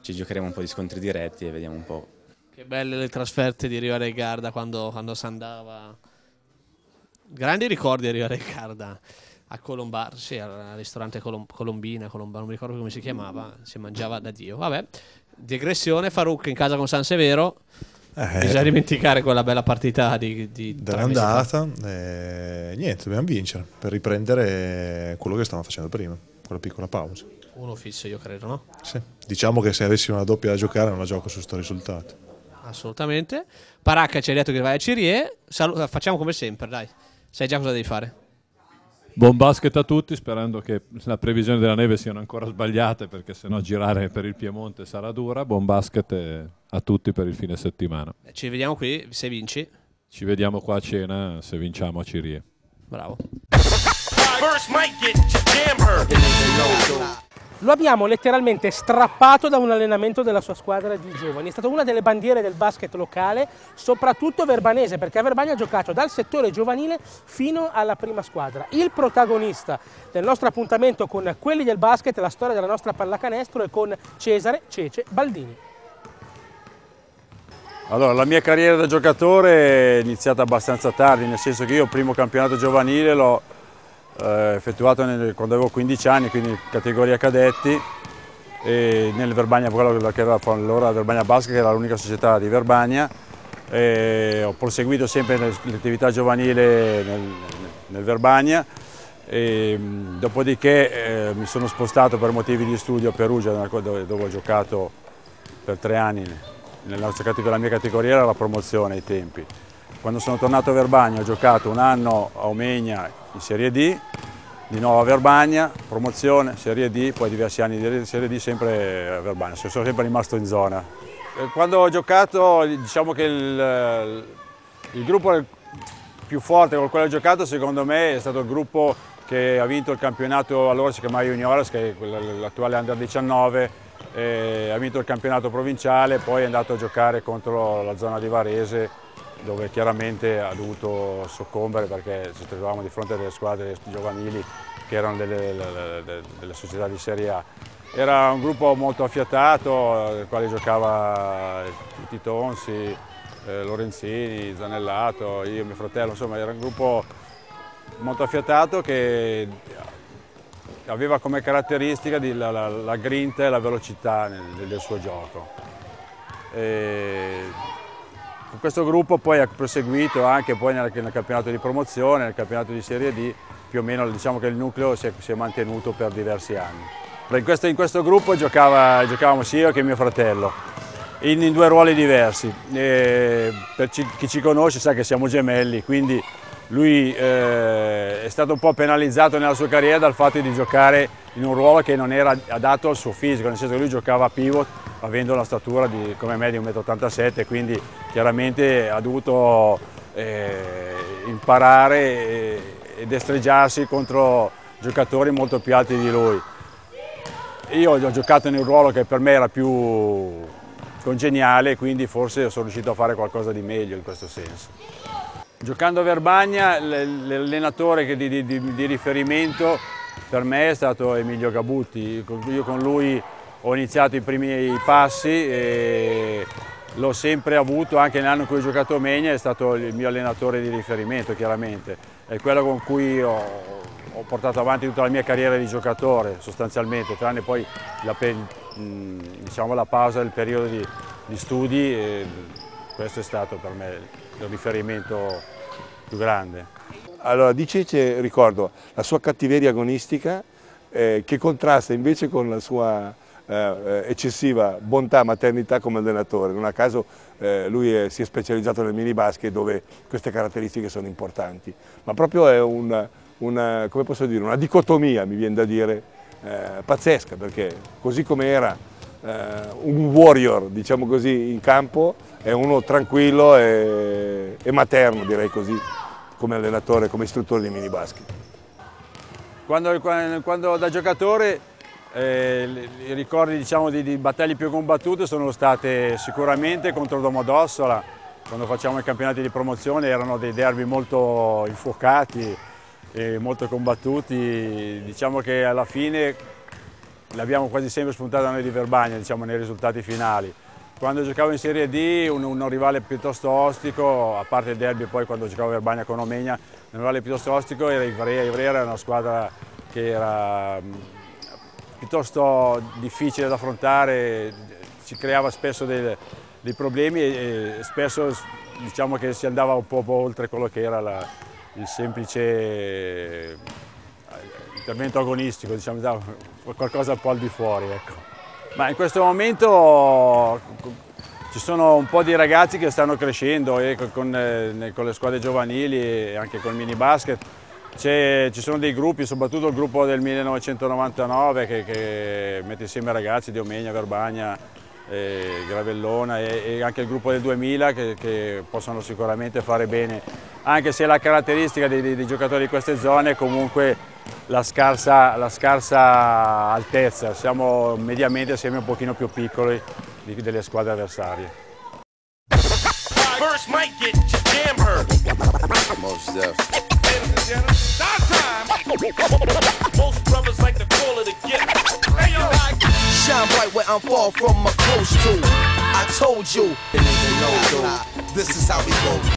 ci giocheremo un po' di scontri diretti e vediamo un po'. Che belle le trasferte di Riva del Garda quando, quando si andava grandi ricordi a Rio Riccarda a Colombar, sì, al ristorante Colom- Colombina, Colombar, non mi ricordo come si chiamava, si mangiava da Dio. Vabbè, digressione, Farouk in casa con San Severo. Eh, Bisogna dimenticare quella bella partita di, di dell'andata. Eh, niente, dobbiamo vincere per riprendere quello che stavamo facendo prima, quella piccola pausa. Uno fisso, io credo, no? Sì. Diciamo che se avessimo una doppia da giocare non la gioco su questo risultato. Assolutamente. Paracca ci ha detto che vai a Cirie. Salu- facciamo come sempre, dai sai già cosa devi fare. Buon basket a tutti, sperando che la previsione della neve siano ancora sbagliate, perché sennò girare per il Piemonte sarà dura. Buon basket eh, a tutti per il fine settimana. Eh, ci vediamo qui se vinci. Ci vediamo qua a cena se vinciamo a Cirie. Bravo lo abbiamo letteralmente strappato da un allenamento della sua squadra di giovani. È stata una delle bandiere del basket locale, soprattutto verbanese, perché a Verbania ha giocato dal settore giovanile fino alla prima squadra. Il protagonista del nostro appuntamento con quelli del basket, la storia della nostra pallacanestro è con Cesare Cece Baldini. Allora, la mia carriera da giocatore è iniziata abbastanza tardi, nel senso che io il primo campionato giovanile l'ho eh, effettuato nel, quando avevo 15 anni, quindi in categoria cadetti, e nel Verbania, quello che era allora Verbania Basket, che era l'unica società di Verbania. ho proseguito sempre l'attività giovanile nel, nel Verbania. E, dopodiché eh, mi sono spostato per motivi di studio a Perugia, dove, dove ho giocato per tre anni. Nella, la mia categoria era la promozione ai tempi. Quando sono tornato a Verbagna ho giocato un anno a Omegna in Serie D, di nuovo a Verbagna, promozione, Serie D, poi diversi anni di Serie D sempre a Verbagna, sono sempre rimasto in zona. Eh, quando ho giocato diciamo che il, il gruppo più forte con il quale ho giocato secondo me è stato il gruppo che ha vinto il campionato, allora si chiamava Juniores, che è l'attuale Under 19, eh, ha vinto il campionato provinciale, poi è andato a giocare contro la zona di Varese dove chiaramente ha dovuto soccombere perché ci trovavamo di fronte a delle squadre giovanili che erano delle, delle, delle società di Serie A. Era un gruppo molto affiatato, nel quale giocava tutti Tonsi, eh, Lorenzini, Zanellato, io e mio fratello, insomma era un gruppo molto affiatato che aveva come caratteristica la, la, la grinta e la velocità nel, del suo gioco. E Ecco, questo gruppo poi ha proseguito anche nel, nel, campionato di promozione, nel campionato di Serie D, più o meno diciamo che il nucleo si è, si è mantenuto per diversi anni. In questo, in questo gruppo giocava, giocavamo sia io che mio fratello, in, in due ruoli diversi. E per ci, chi ci conosce sa che siamo gemelli, quindi lui eh, è stato un po' penalizzato nella sua carriera dal fatto di giocare in un ruolo che non era adatto al suo fisico, nel senso che lui giocava a pivot avendo la statura di, come me di 1,87 m, quindi chiaramente ha dovuto eh, imparare e, destreggiarsi contro giocatori molto più alti di lui. Io ho giocato in un ruolo che per me era più congeniale, quindi forse sono riuscito a fare qualcosa di meglio in questo senso. Giocando a Verbagna, l'allenatore di, di, di riferimento per me è stato Emilio Gabutti. Io con lui ho iniziato i primi passi e l'ho sempre avuto, anche nell'anno in cui ho giocato a Megna è stato il mio allenatore di riferimento chiaramente, è quello con cui ho, ho portato avanti tutta la mia carriera di giocatore sostanzialmente, tranne poi la, diciamo, la pausa del periodo di, di studi, questo è stato per me il riferimento più grande. Allora, di Cece ricordo la sua cattiveria agonistica eh, che contrasta invece con la sua eh, eh, eccessiva bontà maternità come allenatore, non a caso eh, lui è, si è specializzato nel mini basket dove queste caratteristiche sono importanti, ma proprio è un, una, dire, una, dicotomia, mi viene da dire, eh, pazzesca, perché così come era eh, un warrior, diciamo così, in campo, è uno tranquillo e, e materno, direi così, come allenatore, come istruttore di mini basket. Quando, quando da giocatore eh, I ricordi diciamo, di, di, battaglie più combattute sono state sicuramente contro Domodossola, quando facciamo i campionati di promozione erano dei derby molto infuocati, e molto combattuti, diciamo che alla fine l'abbiamo quasi sempre spuntata noi di Verbagna diciamo, nei risultati finali. Quando giocavo in Serie D un, un rivale piuttosto ostico, a parte il derby poi quando giocavo a Verbagna con Omegna, un rivale piuttosto ostico era Ivrea, Ivrea era una squadra che era piuttosto difficile da affrontare, ci creava spesso dei, dei problemi e, spesso diciamo che si andava un po', oltre quello che era la, il semplice eh, intervento agonistico, diciamo qualcosa un po' al di fuori. Ecco. Ma in questo momento ci sono un po' di ragazzi che stanno crescendo eh, con, con, eh, le squadre giovanili e anche con il mini basket ci sono dei gruppi, soprattutto il gruppo del 1999 che, che mette insieme ragazzi di Omegna, Verbagna, e eh, Gravellona e, e, anche il gruppo del 2000 che, che, possono sicuramente fare bene, anche se la caratteristica dei, dei, dei giocatori di queste zone è comunque la scarsa, la scarsa altezza, siamo mediamente sempre un pochino più piccoli di, delle squadre avversarie. First might get jammer. Most deaf. Most brothers like call gift. Hey, yo. Shine bright where I'm far from my close to. I told you. This is how we go.